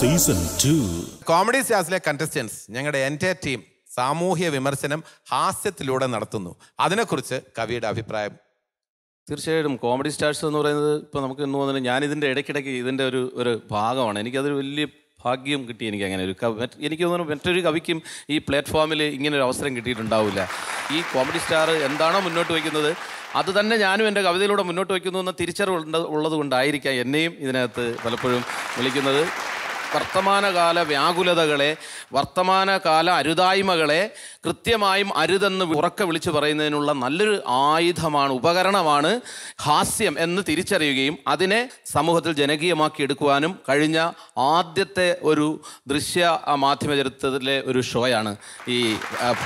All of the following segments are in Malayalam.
സീസൺ കോമഡി സ്റ്റാസിലെ കണ്ടസ്റ്റൻസ് ഞങ്ങളുടെ എൻ്റെ ടീം സാമൂഹ്യ വിമർശനം ഹാസ്യത്തിലൂടെ നടത്തുന്നു അതിനെക്കുറിച്ച് കവിയുടെ അഭിപ്രായം തീർച്ചയായിട്ടും കോമഡി സ്റ്റാർസ് എന്ന് പറയുന്നത് ഇപ്പോൾ നമുക്ക് എന്ന് തോന്നുന്നത് ഞാൻ ഇതിൻ്റെ ഇടയ്ക്കിടയ്ക്ക് ഇതിൻ്റെ ഒരു ഒരു ഭാഗമാണ് എനിക്കതൊരു വലിയ ഭാഗ്യം കിട്ടി എനിക്ക് അങ്ങനെ ഒരു എനിക്ക് തോന്നുന്നു മറ്റൊരു കവിക്കും ഈ പ്ലാറ്റ്ഫോമിൽ ഇങ്ങനെ ഒരു അവസരം കിട്ടിയിട്ടുണ്ടാവില്ല ഈ കോമഡി സ്റ്റാർ എന്താണോ മുന്നോട്ട് വയ്ക്കുന്നത് അത് തന്നെ ഞാനും എൻ്റെ കവിതയിലൂടെ മുന്നോട്ട് വയ്ക്കുന്നു എന്ന തിരിച്ചറിവ് ഉള്ളത് കൊണ്ടായിരിക്കാം എന്നെയും ഇതിനകത്ത് പലപ്പോഴും വിളിക്കുന്നത് വർത്തമാനകാല വ്യാകുലതകളെ വർത്തമാനകാല അരുതായ്മകളെ കൃത്യമായും അരുതെന്ന് ഉറക്കെ വിളിച്ചു പറയുന്നതിനുള്ള നല്ലൊരു ആയുധമാണ് ഉപകരണമാണ് ഹാസ്യം എന്ന് തിരിച്ചറിയുകയും അതിനെ സമൂഹത്തിൽ ജനകീയമാക്കി എടുക്കുവാനും കഴിഞ്ഞ ആദ്യത്തെ ഒരു ദൃശ്യ മാധ്യമ ചരിത്രത്തിലെ ഒരു ഷോയാണ് ഈ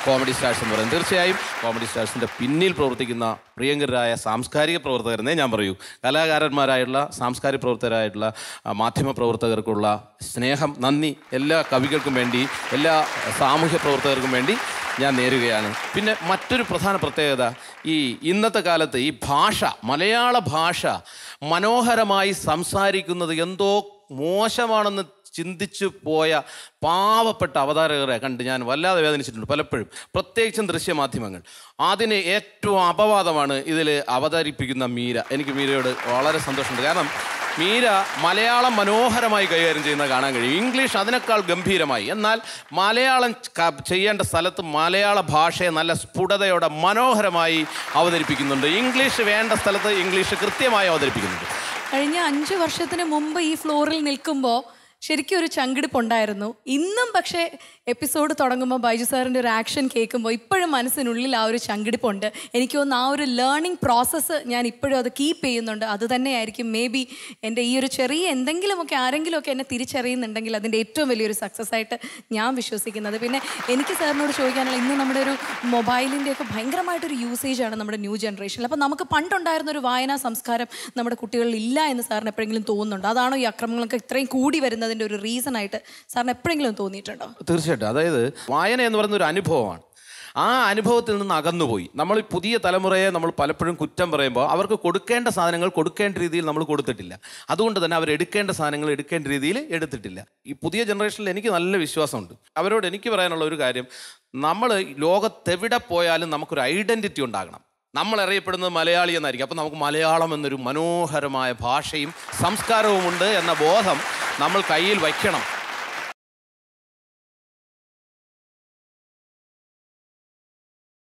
കോമഡി സ്റ്റാർസ് എന്ന് പറയുന്നത് തീർച്ചയായും കോമഡി സ്റ്റാർസിൻ്റെ പിന്നിൽ പ്രവർത്തിക്കുന്ന പ്രിയങ്കരായ സാംസ്കാരിക പ്രവർത്തകരെന്നേ ഞാൻ പറയൂ കലാകാരന്മാരായുള്ള സാംസ്കാരിക പ്രവർത്തകരായിട്ടുള്ള മാധ്യമ പ്രവർത്തകർക്കുള്ള സ്നേഹം നന്ദി എല്ലാ കവികൾക്കും വേണ്ടി എല്ലാ സാമൂഹ്യ പ്രവർത്തകർക്കും വേണ്ടി ഞാൻ നേരുകയാണ് പിന്നെ മറ്റൊരു പ്രധാന പ്രത്യേകത ഈ ഇന്നത്തെ കാലത്ത് ഈ ഭാഷ മലയാള ഭാഷ മനോഹരമായി സംസാരിക്കുന്നത് എന്തോ മോശമാണെന്ന് ചിന്തിച്ചു പോയ പാവപ്പെട്ട അവതാരകരെ കണ്ട് ഞാൻ വല്ലാതെ വേദനിച്ചിട്ടുണ്ട് പലപ്പോഴും പ്രത്യേകിച്ചും ദൃശ്യമാധ്യമങ്ങൾ അതിന് ഏറ്റവും അപവാദമാണ് ഇതിൽ അവതരിപ്പിക്കുന്ന മീര എനിക്ക് മീരയോട് വളരെ സന്തോഷമുണ്ട് കാരണം മീര മലയാളം മനോഹരമായി കൈകാര്യം ചെയ്യുന്നത് കാണാൻ കഴിയും ഇംഗ്ലീഷ് അതിനേക്കാൾ ഗംഭീരമായി എന്നാൽ മലയാളം ചെയ്യേണ്ട സ്ഥലത്ത് മലയാള ഭാഷയെ നല്ല സ്ഫുടതയോടെ മനോഹരമായി അവതരിപ്പിക്കുന്നുണ്ട് ഇംഗ്ലീഷ് വേണ്ട സ്ഥലത്ത് ഇംഗ്ലീഷ് കൃത്യമായി അവതരിപ്പിക്കുന്നുണ്ട് കഴിഞ്ഞ അഞ്ച് വർഷത്തിന് മുമ്പ് ഈ ഫ്ലോറിൽ നിൽക്കുമ്പോൾ ശരിക്കും ഒരു ചങ്കിടിപ്പുണ്ടായിരുന്നു ഇന്നും പക്ഷേ എപ്പിസോഡ് തുടങ്ങുമ്പോൾ ബൈജു സാറിൻ്റെ ഒരു ആക്ഷൻ കേൾക്കുമ്പോൾ ഇപ്പോഴും മനസ്സിനുള്ളിൽ ആ ഒരു ചങ്കിടിപ്പുണ്ട് എനിക്ക് തോന്നുന്നു ആ ഒരു ലേണിംഗ് പ്രോസസ്സ് ഞാൻ ഇപ്പോഴും അത് കീപ്പ് ചെയ്യുന്നുണ്ട് അത് ആയിരിക്കും മേ ബി എൻ്റെ ഈ ഒരു ചെറിയ എന്തെങ്കിലുമൊക്കെ ആരെങ്കിലുമൊക്കെ എന്നെ തിരിച്ചറിയുന്നുണ്ടെങ്കിൽ അതിൻ്റെ ഏറ്റവും വലിയൊരു സക്സസ് ആയിട്ട് ഞാൻ വിശ്വസിക്കുന്നത് പിന്നെ എനിക്ക് സാറിനോട് ചോദിക്കാനുള്ള ഇന്ന് നമ്മുടെ ഒരു മൊബൈലിൻ്റെയൊക്കെ ഭയങ്കരമായിട്ടൊരു ആണ് നമ്മുടെ ന്യൂ ജനറേഷനിൽ അപ്പോൾ നമുക്ക് പണ്ടുണ്ടായിരുന്ന ഒരു വായനാ സംസ്കാരം നമ്മുടെ കുട്ടികളിൽ ഇല്ല എന്ന് സാറിന് എപ്പോഴെങ്കിലും തോന്നുന്നുണ്ട് അതാണോ ഈ അക്രമങ്ങളൊക്കെ ഇത്രയും കൂടി വരുന്നത് പറയുന്നതിൻ്റെ ഒരു റീസൺ ആയിട്ട് സാറിന് എപ്പോഴെങ്കിലും തോന്നിയിട്ടുണ്ടോ തീർച്ചയായിട്ടും അതായത് വായന എന്ന് പറയുന്ന ഒരു അനുഭവമാണ് ആ അനുഭവത്തിൽ നിന്ന് അകന്നുപോയി നമ്മൾ പുതിയ തലമുറയെ നമ്മൾ പലപ്പോഴും കുറ്റം പറയുമ്പോൾ അവർക്ക് കൊടുക്കേണ്ട സാധനങ്ങൾ കൊടുക്കേണ്ട രീതിയിൽ നമ്മൾ കൊടുത്തിട്ടില്ല അതുകൊണ്ട് തന്നെ അവർ എടുക്കേണ്ട സാധനങ്ങൾ എടുക്കേണ്ട രീതിയിൽ എടുത്തിട്ടില്ല ഈ പുതിയ ജനറേഷനിൽ എനിക്ക് നല്ല വിശ്വാസമുണ്ട് അവരോട് എനിക്ക് പറയാനുള്ള ഒരു കാര്യം നമ്മൾ ലോകത്തെവിടെ പോയാലും നമുക്കൊരു ഐഡൻറ്റിറ്റി ഉണ്ടാകണം നമ്മൾ അറിയപ്പെടുന്നത് മലയാളി എന്നായിരിക്കും അപ്പോൾ നമുക്ക് മലയാളം എന്നൊരു മനോഹരമായ ഭാഷയും സംസ്കാരവുമുണ്ട് എന്ന ബോധം നമ്മൾ കയ്യിൽ വയ്ക്കണം